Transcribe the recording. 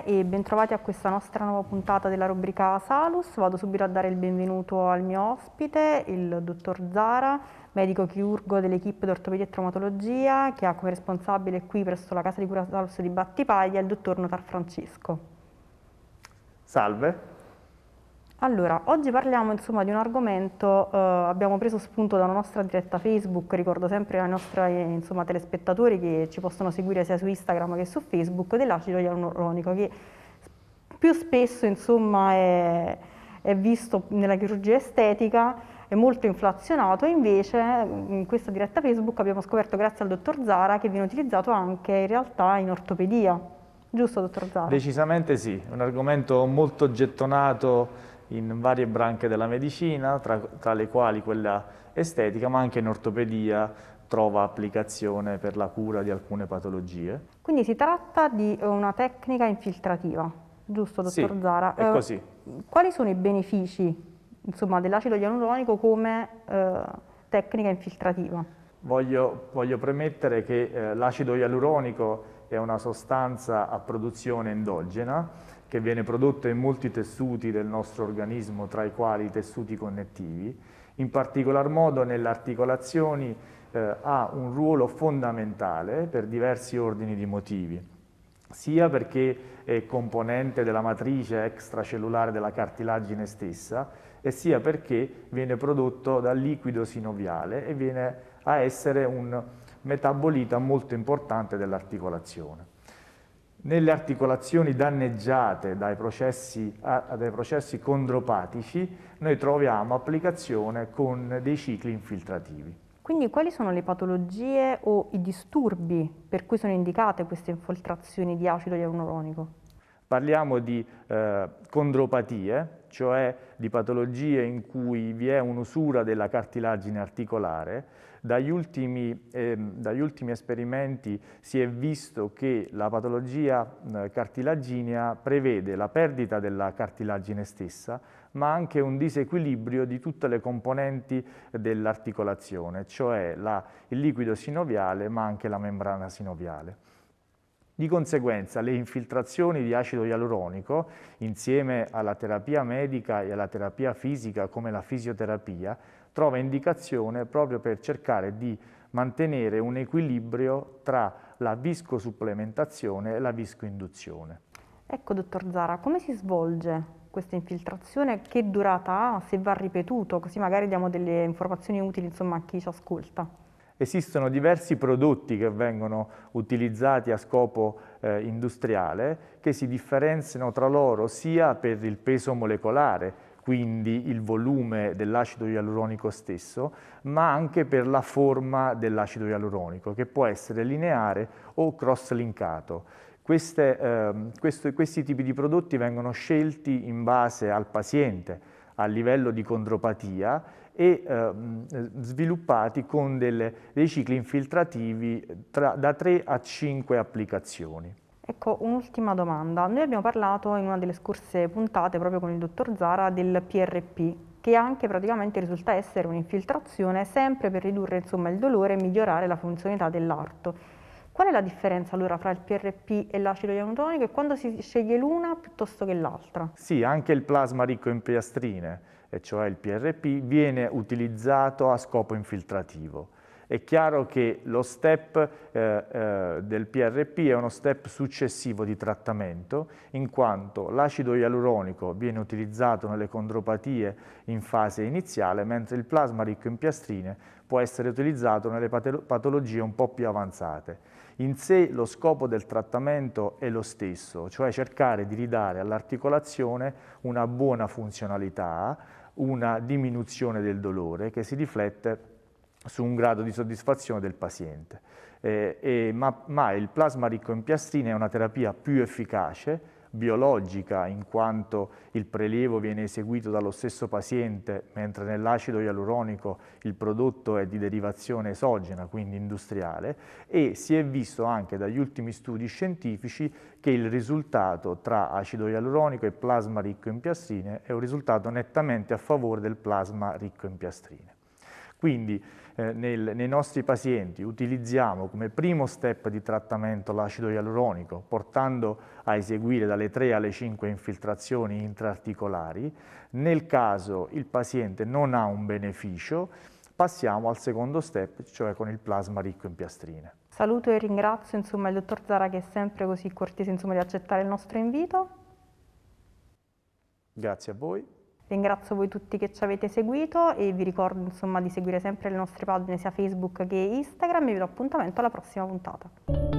tutte e bentrovati a questa nostra nuova puntata della rubrica Salus. Vado subito a dare il benvenuto al mio ospite, il dottor Zara, medico chirurgo dell'equipe d'ortopedia e traumatologia che ha come responsabile qui presso la casa di cura Salus di Battipaglia il dottor Notar Francesco. Salve, allora, oggi parliamo insomma, di un argomento, eh, abbiamo preso spunto dalla nostra diretta Facebook, ricordo sempre ai nostri insomma, telespettatori che ci possono seguire sia su Instagram che su Facebook, dell'acido ialuronico che più spesso insomma, è, è visto nella chirurgia estetica molto inflazionato, e invece mm, in questa diretta Facebook abbiamo scoperto grazie al dottor Zara che viene utilizzato anche in realtà in ortopedia. Giusto, dottor Zara? Decisamente sì, è un argomento molto gettonato in varie branche della medicina, tra, tra le quali quella estetica, ma anche in ortopedia, trova applicazione per la cura di alcune patologie. Quindi si tratta di eh, una tecnica infiltrativa, giusto dottor sì, Zara? è eh, così. Eh, quali sono i benefici dell'acido ialuronico come eh, tecnica infiltrativa? Voglio, voglio premettere che eh, l'acido ialuronico è una sostanza a produzione endogena che viene prodotta in molti tessuti del nostro organismo, tra i quali i tessuti connettivi, in particolar modo nelle articolazioni eh, ha un ruolo fondamentale per diversi ordini di motivi, sia perché è componente della matrice extracellulare della cartilagine stessa, e sia perché viene prodotto dal liquido sinoviale e viene a essere un metabolita molto importante dell'articolazione nelle articolazioni danneggiate dai processi, dai processi, condropatici noi troviamo applicazione con dei cicli infiltrativi. Quindi quali sono le patologie o i disturbi per cui sono indicate queste infiltrazioni di acido ialuronico? Parliamo di eh, condropatie, cioè di patologie in cui vi è un'usura della cartilagine articolare. Dagli ultimi, eh, dagli ultimi, esperimenti si è visto che la patologia eh, cartilaginea prevede la perdita della cartilagine stessa, ma anche un disequilibrio di tutte le componenti dell'articolazione, cioè la, il liquido sinoviale ma anche la membrana sinoviale. Di conseguenza le infiltrazioni di acido ialuronico, insieme alla terapia medica e alla terapia fisica come la fisioterapia, trova indicazione proprio per cercare di mantenere un equilibrio tra la viscosupplementazione e la viscoinduzione. Ecco, dottor Zara, come si svolge questa infiltrazione? Che durata ha? Se va ripetuto? Così magari diamo delle informazioni utili insomma, a chi ci ascolta esistono diversi prodotti che vengono utilizzati a scopo eh, industriale che si differenziano tra loro sia per il peso molecolare, quindi il volume dell'acido ialuronico stesso, ma anche per la forma dell'acido ialuronico, che può essere lineare o cross-linkato. Queste, eh, questo, questi tipi di prodotti vengono scelti in base al paziente, a livello di condropatia e ehm, sviluppati con delle, dei cicli infiltrativi tra, da 3 a 5 applicazioni. Ecco, un'ultima domanda. Noi abbiamo parlato in una delle scorse puntate proprio con il dottor Zara del PRP, che anche praticamente risulta essere un'infiltrazione sempre per ridurre insomma, il dolore e migliorare la funzionalità dell'arto. Qual è la differenza allora fra il PRP e l'acido ianotonico e quando si sceglie l'una piuttosto che l'altra? Sì, anche il plasma ricco in piastrine, e cioè il PRP, viene utilizzato a scopo infiltrativo è chiaro che lo step eh, eh, del PRP è uno step successivo di trattamento, in quanto l'acido ialuronico viene utilizzato nelle condropatie in fase iniziale, mentre il plasma ricco in piastrine può essere utilizzato nelle patologie un po' più avanzate. In sé lo scopo del trattamento è lo stesso, cioè cercare di ridare all'articolazione una buona funzionalità, una diminuzione del dolore che si riflette su un grado di soddisfazione del paziente. Eh, eh, ma, ma, il plasma ricco in piastrine è una terapia più efficace, biologica, in quanto il prelievo viene eseguito dallo stesso paziente, mentre nell'acido ialuronico il prodotto è di derivazione esogena, quindi industriale, e si è visto anche dagli ultimi studi scientifici che il risultato tra acido ialuronico e plasma ricco in piastrine è un risultato nettamente a favore del plasma ricco in piastrine. Quindi eh, nel, nei nostri pazienti utilizziamo come primo step di trattamento l'acido ialuronico, portando a eseguire dalle 3 alle 5 infiltrazioni intraarticolari, nel caso il paziente non ha un beneficio, passiamo al secondo step, cioè con il plasma ricco in piastrine. Saluto e ringrazio insomma, il dottor Zara che è sempre così cortese insomma, di accettare il nostro invito. Grazie a voi. Ringrazio voi tutti che ci avete seguito e vi ricordo insomma, di seguire sempre le nostre pagine sia Facebook che Instagram e vi do appuntamento alla prossima puntata.